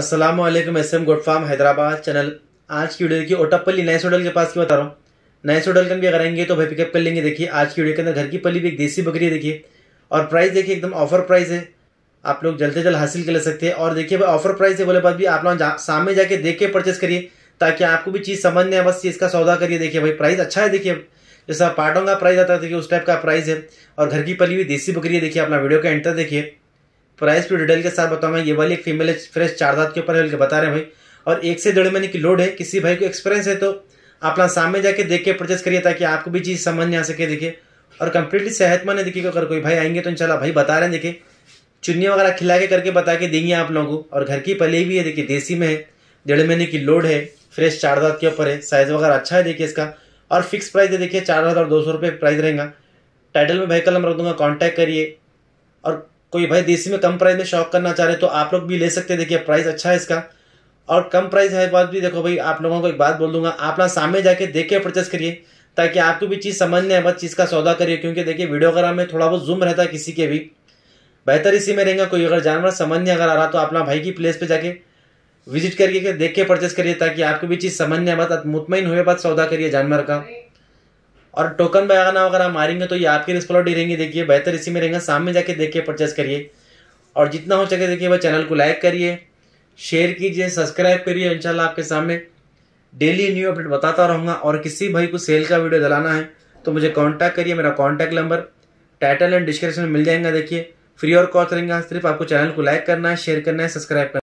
Aslam S M good farm Hyderabad channel आज की video की ओटापल्ली नए सोडल के पास की बता रहा हूँ नए सोडल का भी अगर आएंगे तो भाई पिकअप कर लेंगे देखिए आज की वीडियो के अंदर घर की पली भी एक देसी बकरी है देखिए और प्राइस देखिए एकदम ऑफर प्राइस है आप लोग जल्द से जल्द हासिल कर ले सकते हैं और देखिए भाई ऑफर प्राइस है बोले बाद भी आप लोग सामने जाके देख के परचेस करिए ताकि आपको भी चीज़ समझ नहीं आए बस इसका सौदा करिए देखिए भाई प्राइस अच्छा है देखिए जैसा पार्टों का प्राइस आता है देखिए उस टाइप का प्राइस है और घर की पली भी देसी बकरी है देखिए अपना वीडियो का एंटर देखिए प्राइस टू डिटेल के साथ बताऊंगा ये वाली एक फीमेल है फ्रेश चार के ऊपर है बता रहे हैं भाई और एक से डेढ़ महीने की लोड है किसी भाई को एक्सपीरियंस है तो आप ना सामने जाके देख के परचेस करिए ताकि आपको भी चीज़ समझ नहीं आ सके देखिए और कंप्लीटली सेहतमंद है देखिए अगर कोई भाई आएंगे तो इनशाला भाई बता रहे हैं देखिए चुन्नी वगैरह खिला के करके बता के देंगे आप लोगों को और घर की पले भी है देखिए देसी में है डेढ़ महीने की लोड है फ्रेश चार के ऊपर है साइज़ वगैरह अच्छा है देखिए इसका और फिक्स प्राइस है देखिए चार हज़ार दो सौ रुपये प्राइस रहेगा टाइटल में भाई कलम रख दूंगा कॉन्टैक्ट करिए और कोई तो भाई देसी में कम प्राइस में शॉप करना चाह रहे तो आप लोग भी ले सकते हैं देखिए प्राइस अच्छा है इसका और कम प्राइस है बात भी देखो भाई आप लोगों को एक बात बोल दूंगा आप ना सामने जाके देख के परचेस करिए ताकि आपको भी चीज़ समझने है बस चीज़ का सौदा करिए क्योंकि देखिए वीडियोग्राम में थोड़ा बहुत जूम रहता है किसी के भी बेहतर इसी में रहेंगे कोई अगर जानवर समझने अगर आ रहा तो आप ना भाई की प्लेस पर जाके विजिट करिए देख के परचेस करिए ताकि आपको भी चीज़ समझने मत मुतमिन हुए बात सौदा करिए जानवर का और टोकन अगर वगैरह मारेंगे तो ये आपकी रिस्पॉन्सिबिलिटी रहेंगी देखिए बेहतर इसी में रहेगा सामने जाके देख के परचेस करिए और जितना हो सके देखिए वह चैनल को लाइक करिए शेयर कीजिए सब्सक्राइब करिए इंशाल्लाह आपके सामने डेली न्यू अपडेट बताता रहूँगा और किसी भाई को सेल का वीडियो दिलाना है तो मुझे कॉन्टैक्ट करिए मेरा contact number title and description में मिल जाएगा देखिए फ्री और कॉस्ट रहेंगे सिर्फ आपको चैनल को लाइक करना है शेयर करना है सब्सक्राइब करना है।